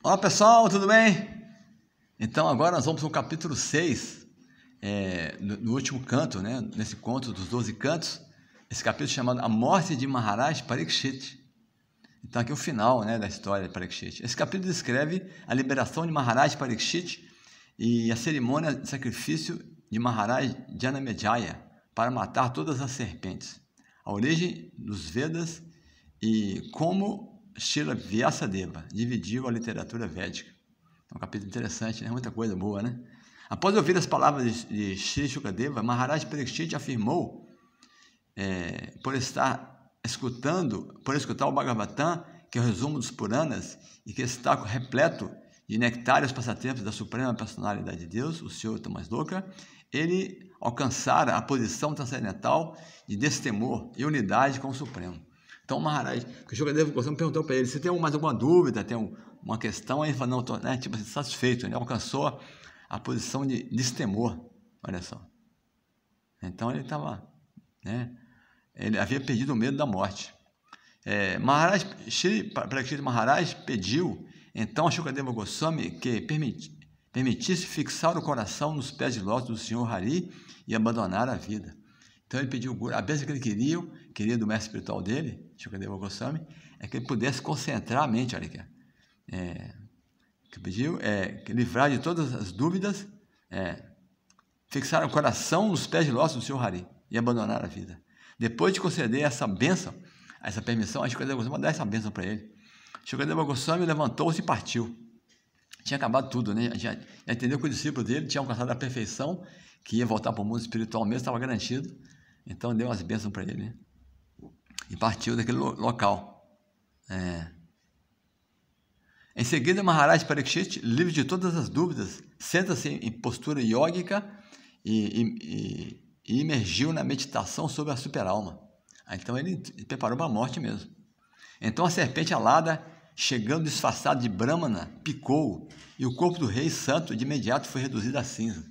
Olá pessoal, tudo bem? Então agora nós vamos para o capítulo 6, é, no, no, último canto, né, nesse conto dos 12 cantos, esse capítulo chamado A Morte de Maharaj Parikshit. Então aqui é o final né, da história de Parikshit. Esse capítulo descreve a liberação de Maharaj Parikshit e a cerimônia de sacrifício de Maharaj Janamejaya para matar todas as serpentes. A origem dos Vedas e como Shila Vyasadeva dividiu a literatura védica. É um capítulo interessante, né? Muita coisa boa, né? Após ouvir as palavras de Shri Shukadeva, Maharaj Parikshit afirmou, é, por estar escutando, por escutar o Bhagavatam, que é o resumo dos Puranas, e que está repleto de nectários passatempos da Suprema Personalidade de Deus, o Senhor Thomas Doka, ele alcançara a posição transcendental de destemor e unidade com o Supremo. Então, Maharaj, o jogador de evocação perguntou para ele: se tem mais alguma dúvida, tem uma questão? Aí ele falou: não, estou né, tipo, satisfeito. Ele alcançou a posição de destemor. Olha só. Então ele estava. Né, ele havia perdido o medo da morte. É, Maharaj, Shri Prakrit Maharaj pediu então a Shukadeva Goswami que permiti, permitisse fixar o coração nos pés de lótus do Senhor Hari e abandonar a vida. Então ele pediu a bênção que ele queria, queria do mestre espiritual dele, Shukadeva Goswami, é que ele pudesse concentrar a mente, olha aqui, é, que pediu, é, livrar de todas as dúvidas, é, fixar o coração nos pés de lótus do Senhor Hari e abandonar a vida. Depois de conceder essa benção, essa permissão, a Shukadeva Goswami dá essa benção para ele. Shukadeva Goswami levantou-se e partiu. Tinha acabado tudo, né? Já, já entendeu que o discípulo dele tinha alcançado a perfeição, que ia voltar para o mundo espiritual mesmo, estava garantido. Então deu as bênçãos para ele, né? e partiu daquele lo local. É. Em seguida, Maharaj Parikshit, livre de todas as dúvidas, senta-se em postura iógica e, e, e, emergiu na meditação sobre a superalma. Ah, então ele preparou para a morte mesmo. Então a serpente alada, chegando disfarçada de Brahmana, picou e o corpo do rei santo de imediato foi reduzido a cinzas.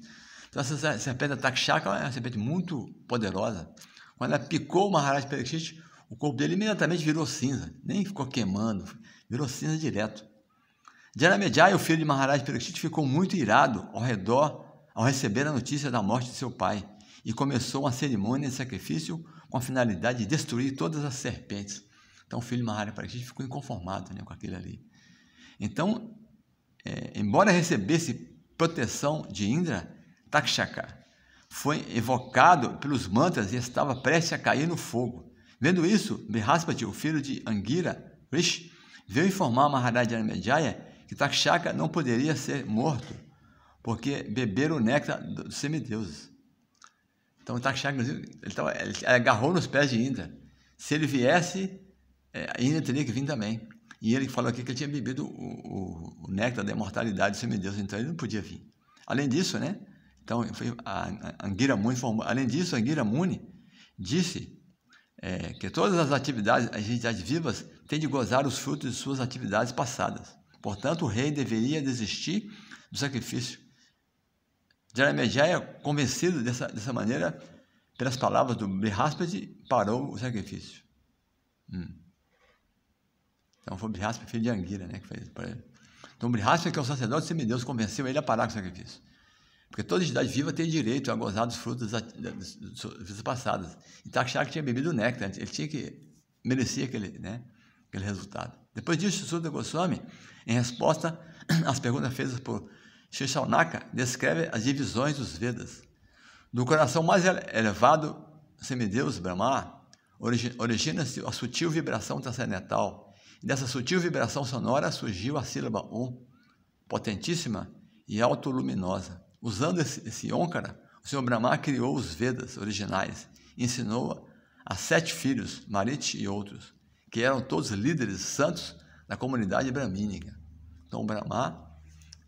Então essa serpente da Takshaka é uma serpente muito poderosa. Quando ela picou Maharaj Parikshit, o corpo dele imediatamente virou cinza, nem ficou queimando, virou cinza direto. Jaramejai, o filho de Maharaj Parikshit, ficou muito irado ao redor ao receber a notícia da morte de seu pai e começou uma cerimônia de sacrifício com a finalidade de destruir todas as serpentes. Então o filho de Maharaj Parikshit ficou inconformado né, com aquilo ali. Então, é, embora recebesse proteção de Indra, Takshaka foi evocado pelos mantras e estava prestes a cair no fogo. Vendo isso, Brihaspati, o filho de Angira, Rish, veio informar Maharaj Anamejaya que Takshaka não poderia ser morto, porque beberam o néctar dos semideuses. Então Takshaka, ele, tava, ele agarrou nos pés de Indra. Se ele viesse, é, Indra teria que vir também. E ele falou aqui que ele tinha bebido o, o, o néctar da imortalidade dos semideuses, então ele não podia vir. Além disso, né? Então, foi, a, Angira Muni informou. Além disso, Angira Muni disse é, que todas as atividades, as entidades vivas têm de gozar os frutos de suas atividades passadas. Portanto, o rei deveria desistir do sacrifício. Jeremiah, convencido dessa, dessa maneira, pelas palavras do Brihasped, parou o sacrifício. Hum. Então foi o filho de Anguira, né, que fez isso para ele. Então, Brihasped, que é o sacerdote semideus, convenceu ele a parar com o sacrifício. Porque toda entidade viva tem direito a gozar dos frutos das vidas passadas. E Takshak tá tinha bebido o néctar, ele tinha que merecia aquele, né, aquele resultado. Depois disso, Suda Goswami, em resposta às perguntas feitas por Shishanaka, descreve as divisões dos Vedas. Do coração mais elevado, semideus Brahma, origina-se a sutil vibração transcendental. E dessa sutil vibração sonora surgiu a sílaba Om, potentíssima e autoluminosa. Usando esse, esse Onkara, o Sr. Brahma criou os Vedas originais e ensinou a sete filhos, Mariti e outros, que eram todos líderes santos da comunidade bramínica. Então, o Brahma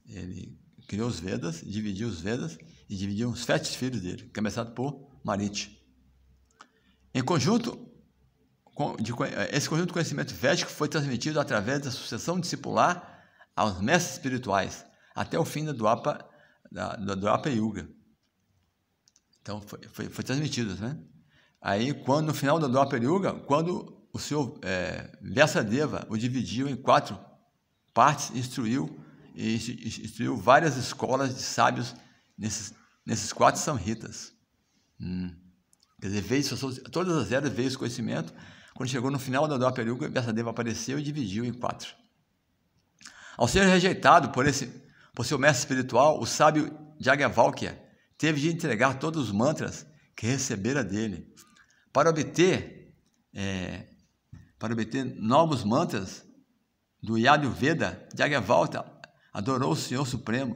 ele criou os Vedas, dividiu os Vedas e dividiu os sete filhos dele, começado por Mariti. Em conjunto, esse conjunto de conhecimento védico foi transmitido através da sucessão discipular aos mestres espirituais, até o fim da Duapa da, do, periuga, Yuga. Então, foi, foi, foi transmitido, né? Aí, quando, no final da Dwapa Yuga, quando o seu é, Vyasadeva o dividiu em quatro partes, instruiu, instruiu várias escolas de sábios nesses, nesses quatro samhitas. Hum. Quer dizer, veio, todas as eras veio esse conhecimento. Quando chegou no final da Dwapa Yuga, Vyasadeva apareceu e dividiu em quatro. Ao ser rejeitado por esse por seu mestre espiritual, o sábio Jagavalkya teve de entregar todos os mantras que recebera dele. Para obter, é, para obter novos mantras do Yadu Veda, Jagavalta adorou o Senhor Supremo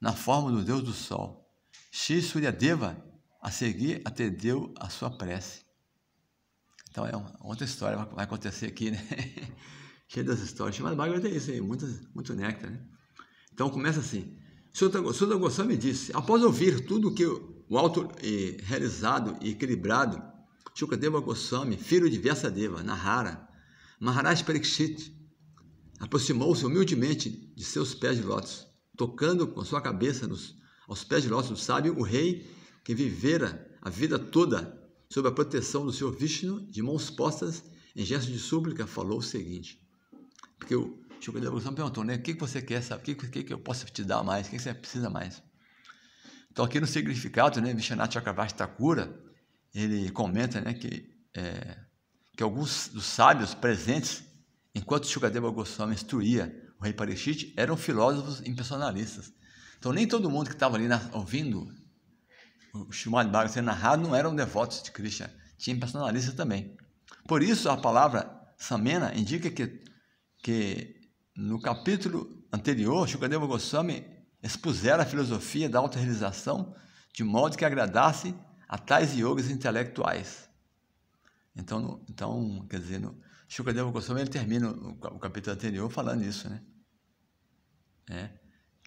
na forma do Deus do Sol. Shri Suryadeva, a seguir, atendeu a sua prece. Então é uma, outra história, vai acontecer aqui, né? Cheia das histórias. Chamada Bhagavad é isso aí, muito, muito néctar, né? Então começa assim. O Sr. Goswami disse, após ouvir tudo que o alto e realizado e equilibrado Shukadeva Goswami, filho de Vyasadeva, narrara, Maharaj Parikshit aproximou-se humildemente de seus pés de lótus, tocando com sua cabeça nos, aos pés de lótus do sábio, o rei que vivera a vida toda sob a proteção do Senhor Vishnu, de mãos postas, em gesto de súplica, falou o seguinte, porque o o tipo, Evolução perguntou, né? O que você quer, sabe? O que, que eu posso te dar mais? O que você precisa mais? Então, aqui no significado, né? Vishanath Chakravarti Thakura, ele comenta, né? Que, é, que alguns dos sábios presentes, enquanto Shukadeva Goswami instruía o rei Parishit, eram filósofos impersonalistas. Então, nem todo mundo que estava ali na, ouvindo o Srimad Bhagavatam ser narrado não eram devotos de Krishna. Tinha impersonalistas também. Por isso, a palavra samena indica que, que no capítulo anterior, Shukadeva Goswami expusera a filosofia da autorrealização de modo que agradasse a tais yogas intelectuais. Então, no, então quer dizer, no Shukadeva Goswami ele termina o capítulo anterior falando isso, né? É,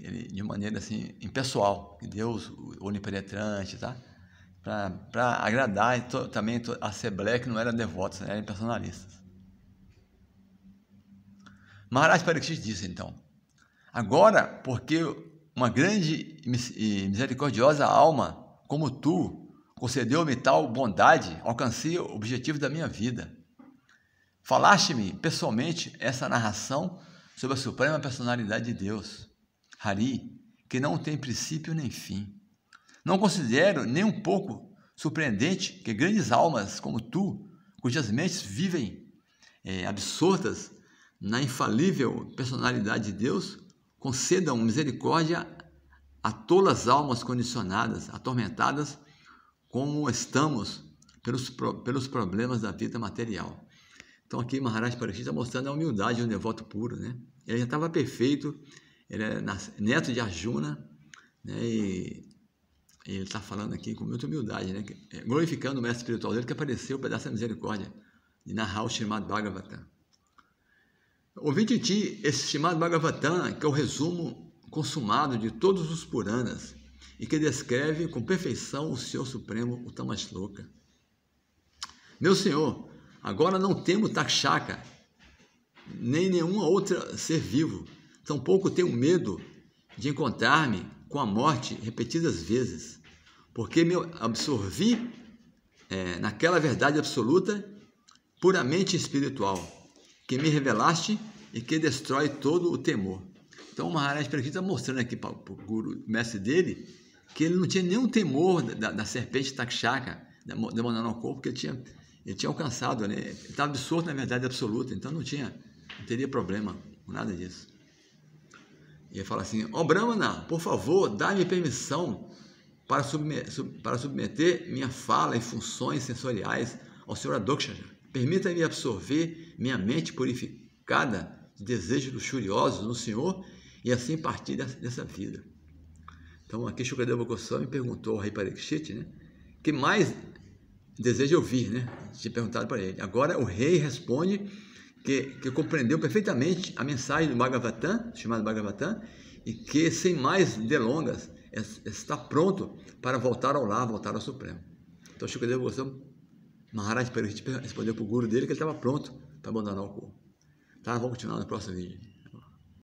ele, de maneira assim, impessoal, Deus onipenetrante, tá? Para agradar to, também to, a assembleia que não era devotos, eram personalistas. Maharaj Pariksit disse então: Agora, porque uma grande e misericordiosa alma como tu concedeu-me tal bondade, alcancei o objetivo da minha vida. Falaste-me pessoalmente essa narração sobre a suprema personalidade de Deus, Hari, que não tem princípio nem fim. Não considero nem um pouco surpreendente que grandes almas como tu, cujas mentes vivem é, absortas na infalível personalidade de Deus, concedam misericórdia a tolas almas condicionadas, atormentadas, como estamos pelos, pelos problemas da vida material. Então aqui Maharaj Parikshit está mostrando a humildade do um devoto puro, né? Ele já estava perfeito, ele é neto de Arjuna, né? E, e ele está falando aqui com muita humildade, né? É, glorificando o mestre espiritual dele que apareceu o pedaço da misericórdia de narrar o Srimad Bhagavatam de ti, estimado Bhagavatam, que é o resumo consumado de todos os Puranas e que descreve com perfeição o Senhor Supremo, o Tamasloka. Meu Senhor, agora não temo Takshaka, nem nenhuma outra ser vivo, tampouco tenho medo de encontrar-me com a morte repetidas vezes, porque me absorvi é, naquela verdade absoluta puramente espiritual que me revelaste e que destrói todo o temor. Então o Maharaj Pariksit está mostrando aqui para o guru, mestre dele, que ele não tinha nenhum temor da, da serpente Takshaka, demandando no corpo, porque ele tinha, ele tinha alcançado, né? ele estava absorto na verdade absoluta, então não tinha, não teria problema com nada disso. E ele fala assim, ó oh, Brahmana, por favor, dá-me permissão para, para submeter minha fala e funções sensoriais ao Senhor Adokshaya. Permita-me absorver minha mente purificada de desejos luxuriosos no Senhor e assim partir dessa, vida. Então, aqui Shukadeva Goswami perguntou ao Rei Parikshit, né? Que mais deseja ouvir, né? Te perguntado para ele. Agora o rei responde que, que compreendeu perfeitamente a mensagem do Bhagavatam, chamado Bhagavatam, e que sem mais delongas está pronto para voltar ao lar, voltar ao Supremo. Então Shukadeva Goswami, Maharaj Parikshit respondeu para o guru dele que ele estava pronto para abandonar o corpo. Tá? Vamos continuar no próximo vídeo.